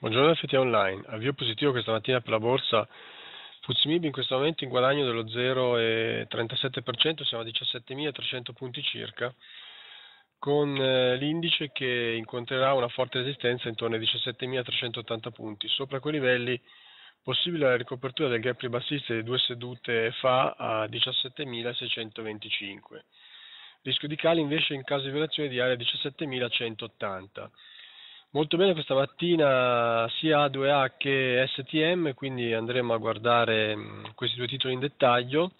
Buongiorno FT Online, avvio positivo questa mattina per la borsa Fuzimib in questo momento in guadagno dello 0,37%, siamo a 17.300 punti circa, con eh, l'indice che incontrerà una forte resistenza intorno ai 17.380 punti. Sopra quei livelli possibile la ricopertura del gap ribassista di due sedute fa a 17.625. Rischio di cali invece in caso di violazione di area 17.180. Molto bene, questa mattina sia A2A che STM, quindi andremo a guardare mm, questi due titoli in dettaglio.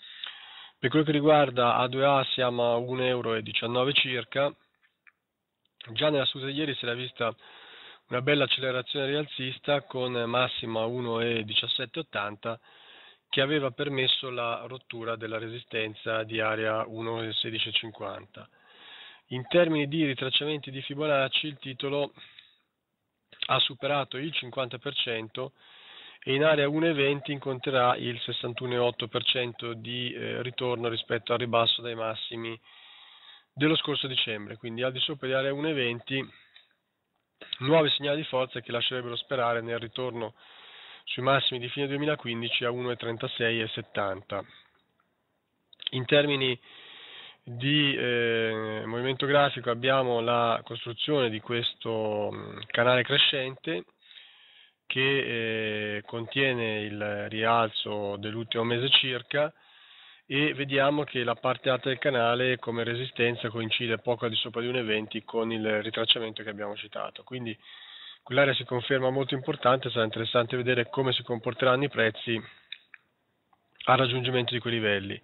Per quello che riguarda A2A siamo a 1,19 euro circa. Già nella seduta di ieri si era vista una bella accelerazione rialzista con massima 1,1780 che aveva permesso la rottura della resistenza di area 1,1650. In termini di ritracciamenti di Fibonacci, il titolo ha superato il 50% e in area 1,20 incontrerà il 61,8% di eh, ritorno rispetto al ribasso dai massimi dello scorso dicembre, quindi al di sopra di area 1,20 nuovi segnali di forza che lascerebbero sperare nel ritorno sui massimi di fine 2015 a 1,36,70. In termini di eh, movimento grafico abbiamo la costruzione di questo mm, canale crescente che eh, contiene il rialzo dell'ultimo mese circa e vediamo che la parte alta del canale come resistenza coincide poco al di sopra di 1,20 con il ritracciamento che abbiamo citato. Quindi quell'area si conferma molto importante, sarà interessante vedere come si comporteranno i prezzi al raggiungimento di quei livelli.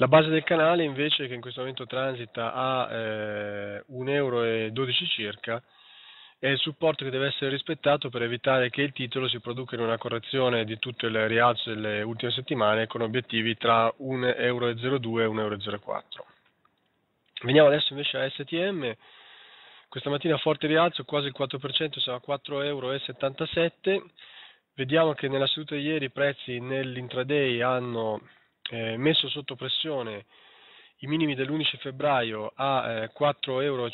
La base del canale invece che in questo momento transita a eh, 1,12 euro circa è il supporto che deve essere rispettato per evitare che il titolo si produca in una correzione di tutto il rialzo delle ultime settimane con obiettivi tra 1,02 euro e 1,04 euro. Veniamo adesso invece a STM, questa mattina forte rialzo, quasi il 4%, siamo a 4,77 euro. Vediamo che nella seduta di ieri i prezzi nell'intraday hanno eh, messo sotto pressione i minimi dell'11 febbraio a eh, 4,53 euro,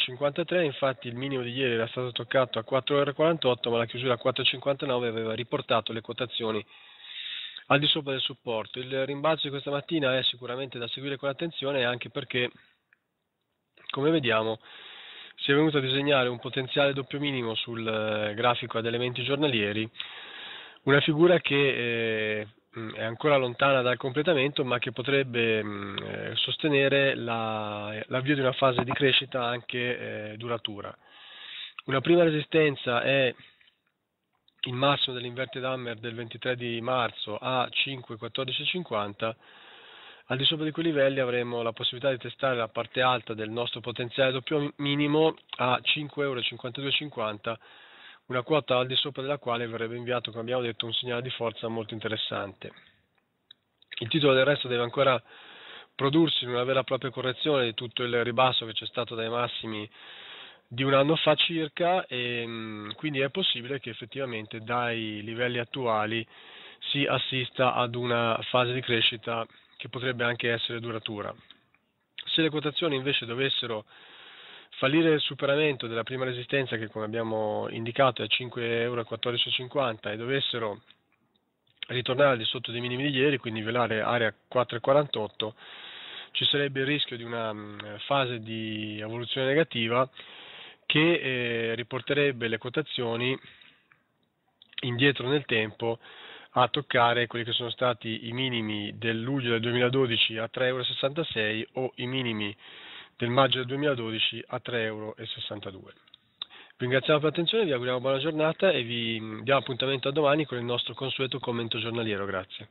infatti il minimo di ieri era stato toccato a 4,48 euro, ma la chiusura a 4,59 aveva riportato le quotazioni al di sopra del supporto. Il rimbalzo di questa mattina è sicuramente da seguire con attenzione anche perché, come vediamo, si è venuto a disegnare un potenziale doppio minimo sul eh, grafico ad elementi giornalieri, una figura che... Eh, Mm, è ancora lontana dal completamento, ma che potrebbe mh, mm, eh, sostenere la, l'avvio di una fase di crescita anche eh, duratura. Una prima resistenza è il massimo dell'inverted hammer del 23 di marzo a 5,1450. Al di sopra di quei livelli avremo la possibilità di testare la parte alta del nostro potenziale doppio minimo a 5,5250 una quota al di sopra della quale verrebbe inviato, come abbiamo detto, un segnale di forza molto interessante. Il titolo del resto deve ancora prodursi in una vera e propria correzione di tutto il ribasso che c'è stato dai massimi di un anno fa circa e mm, quindi è possibile che effettivamente dai livelli attuali si assista ad una fase di crescita che potrebbe anche essere duratura. Se le quotazioni invece dovessero Fallire il superamento della prima resistenza che come abbiamo indicato è a 5,14 euro e dovessero ritornare al di sotto dei minimi di ieri, quindi velare area 4,48, ci sarebbe il rischio di una mm, fase di evoluzione negativa che eh, riporterebbe le quotazioni indietro nel tempo a toccare quelli che sono stati i minimi del luglio del 2012 a 3,66 euro o i minimi del maggio del 2012 a 3,62 euro. Vi ringraziamo per l'attenzione, vi auguriamo buona giornata e vi diamo appuntamento a domani con il nostro consueto commento giornaliero. Grazie.